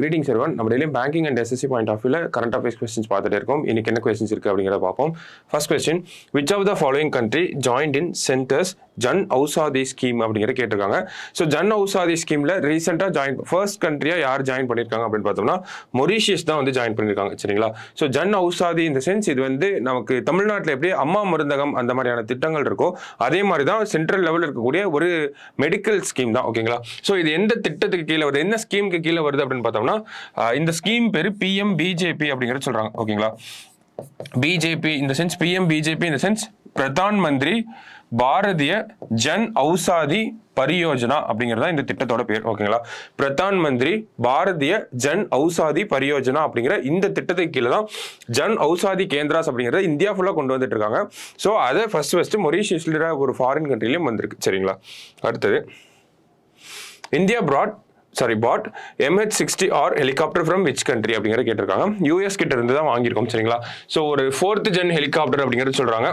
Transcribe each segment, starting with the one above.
greeting Selvan நம்ம டெய்லியும் banking and SSC point of வியூல கரண்ட் அஃபேர்ஸ் கொஸ்டின்ஸ் பார்த்துட்டு இருக்கோம் இன்னைக்கு என்ன கொஸ்டின்ஸ் இருக்கு அப்படிங்கிறத பார்ப்போம் first question which of the following country joint in centres Jan Aushadhi scheme அப்படிங்கிற கேட்டிருக்காங்க ஸோ ஜன் ஔசாதி ஸ்கீமில் ரீசெண்டாக ஜாயின் ஃபர்ஸ்ட் கண்ட்ரியாக யார் ஜாயின் பண்ணியிருக்காங்க அப்படின்னு பார்த்தோம்னா மொரிஷியஸ் தான் வந்து ஜாயின் பண்ணியிருக்காங்க சரிங்களா ஸோ ஜன் ஔசாதி இந்த சென்ஸ் இது வந்து நமக்கு தமிழ்நாட்டில் எப்படி அம்மா மருந்தகம் அந்த மாதிரியான திட்டங்கள் இருக்கோ அதே மாதிரி தான் சென்ட்ரல் லெவலில் இருக்கக்கூடிய ஒரு மெடிக்கல் ஸ்கீம் தான் ஓகேங்களா ஸோ இது எந்த திட்டத்துக்கு கீழே வருது என்ன ஸ்கீமுக்கு கீழே வருது அப்படின்னு பார்த்தோம்னா இந்த ஸ்கீம் பேர் பிஎம் பிஜேபி அப்படிங்கிறத சொல்கிறாங்க ஓகேங்களா பிஜேபி இந்த சென்ஸ் பிஎம் பிஜேபி இந்த சென்ஸ் பிரதான் மந்திரி பாரதிய ஜன் ஔசாதி பரியோஜனா அப்படிங்கிறது தான் இந்த திட்டத்தோட பேர் ஓகேங்களா பிரதான் மந்திரி பாரதிய ஜன் ஔசாதி பரியோஜனா அப்படிங்கிற இந்த திட்டத்தை கீழே தான் ஜன் ஔசாதி கேந்திராஸ் அப்படிங்கிறத இந்தியா ஃபுல்லாக கொண்டு வந்துட்டு இருக்காங்க ஸோ அதை ஃபர்ஸ்ட் ஃபர்ஸ்ட் மொரீஷியஸ்ல ஒரு ஃபாரின் கண்ட்ரிலையும் வந்திருக்கு சரிங்களா அடுத்தது India brought sorry bought MH sixty R helicopter from which country அப்படிங்கிற கேட்டிருக்காங்க யூஎஸ் கிட்ட இருந்து தான் வாங்கியிருக்கோம் சரிங்களா ஸோ ஒரு ஃபோர்த் ஜென் ஹெலிகாப்டர் அப்படிங்கிறது சொல்கிறாங்க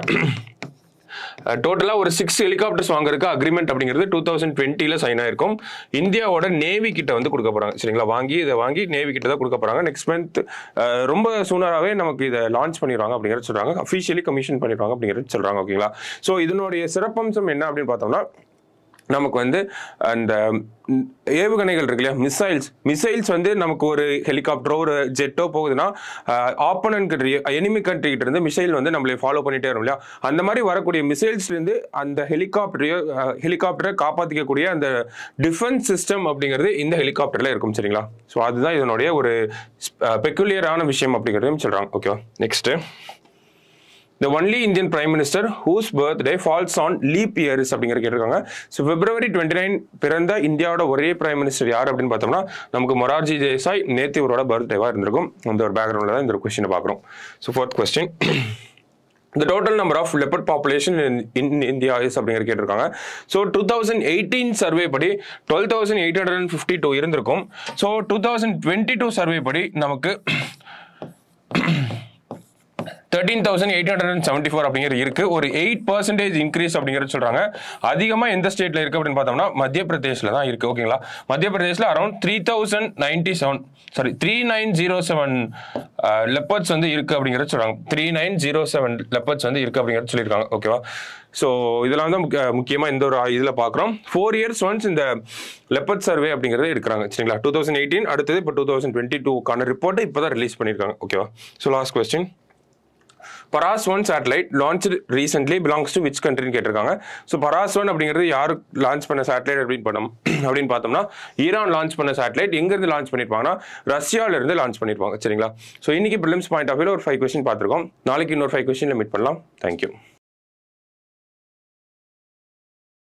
டோட்டலாக ஒரு சிக்ஸ் ஹெலிகாப்டர்ஸ் வாங்குறதுக்கு அக்ரிமெண்ட் அப்படிங்கிறது டூ தௌசண்ட் டுவெண்ட்டியில் சைன் ஆயிருக்கும் இந்தியாவோட நேவி கிட்ட வந்து கொடுக்க போகிறாங்க சரிங்களா வாங்கி இதை வாங்கி நேவி கிட்ட தான் கொடுக்க போகிறாங்க நெக்ஸ்ட் மந்த் ரொம்ப சூனராகவே நமக்கு இதை லான்ச் பண்ணிடுவாங்க அப்படிங்கிறது சொல்கிறாங்க அஃபிஷியலி கமிஷன் பண்ணிடுவாங்க அப்படிங்கிறது சொல்கிறாங்க ஓகேங்களா ஸோ இதனுடைய சிறப்பம்சம் என்ன அப்படின்னு பார்த்தோம்னா நமக்கு வந்து அந்த ஏவுகணைகள் இருக்கு இல்லையா மிசைல்ஸ் மிசைல்ஸ் வந்து நமக்கு ஒரு ஹெலிகாப்டரோ ஒரு ஜெட்டோ போகுதுன்னா கண்ட்ரி எனிமி கண்ட்ரி கிட்ட இருந்து மிசைல் வந்து நம்மளை ஃபாலோ பண்ணிட்டே வரும் இல்லையா அந்த மாதிரி வரக்கூடிய மிசைல்ஸ்லேருந்து அந்த ஹெலிகாப்டரையோ ஹெலிகாப்டரை காப்பாற்றிக்கக்கூடிய அந்த டிஃபென்ஸ் சிஸ்டம் அப்படிங்கிறது இந்த ஹெலிகாப்டரில் இருக்கும் சரிங்களா ஸோ அதுதான் இதனுடைய ஒரு பெக்குலியரான விஷயம் அப்படிங்கிறதையும் சொல்கிறாங்க ஓகேவா next the only Indian prime minister whose birthday falls on leap years அப்படிங்கிற கேட்டிருக்காங்க ஸோ பிப்ரவரி டுவெண்ட்டி நைன் பிறந்த இந்தியாவோட ஒரே பிரைம் மினிஸ்டர் யார் அப்படின்னு பார்த்தோம்னா நமக்கு மொரார்ஜி தேசாய் நேத்து இவரோட பர்த்டேவாக இருந்திருக்கும் அந்த ஒரு பேக்ரவுண்டில் தான் இந்த ஒரு கொஸ்டினை பார்க்குறோம் so fourth question the total number of leopard population in India is அப்படிங்கிற கேட்டிருக்காங்க so two thousand eighteen survey படி twelve thousand eight hundred and fifty two இருந்திருக்கும் so two thousand twenty two survey படி நமக்கு thirteen thousand eight hundred and seventy four அப்படிங்கிற இருக்கு ஒரு eight percentage increase அப்படிங்கிறது சொல்றாங்க அதிகமாக எந்த ஸ்டேட்ல இருக்கு அப்படின்னு பார்த்தோம்னா மத்திய பிரதேசில் தான் இருக்கு ஓகேங்களா மத்திய பிரதேசில் around three thousand ninety seven sorry three nine zero seven leopards வந்து இருக்கு அப்படிங்கிறத சொல்றாங்க three nine zero seven leopards வந்து இருக்கு அப்படிங்கிறத சொல்லியிருக்காங்க ஓகேவா ஸோ இதெல்லாம் தான் முக்கியமாக இந்த ஒரு இதில் பார்க்குறோம் ஃபோர் இயர்ஸ் ஒன்ஸ் இந்த லெப்பர்ட் சர்வே அப்படிங்கிறத எடுக்கிறாங்க சரிங்களா டூ தௌசண்ட் எயிட்டீன் அடுத்தது இப்போ டூ தௌசண்ட் டுவெண்ட்டி டூக்கான ரிப்போர்ட்டை இப்போ தான் ரிலீஸ் பண்ணியிருக்காங்க ஓகேவா so last question Pars one satellite launch recently belongs to which கண்ட்ரின்னு கேட்டிருக்காங்க ஸோ பராஸ் ஒன் அப்படிங்கிறது யார் லான்ச் பண்ண சேட்டலைட் அப்படின்னு பண்ணோம் அப்படின்னு பார்த்தோம்னா ஈரான் லான்ச் பண்ண சேட்டலைட் எங்கேருந்து லான்ச் பண்ணியிருப்பாங்கன்னா ரஷ்யாவிலிருந்து லான்ச் பண்ணியிருப்பாங்க சரிங்களா ஸோ இன்றைக்கி பிலிம்ஸ் பாயிண்ட் ஆஃப் வியூவில் ஒரு ஃபைவ் கொஸ்டின் பார்த்துருக்கோம் நாளைக்கு இன்னொரு ஃபைவ் கொஸ்டினில் மீட் பண்ணலாம் தேங்க்யூ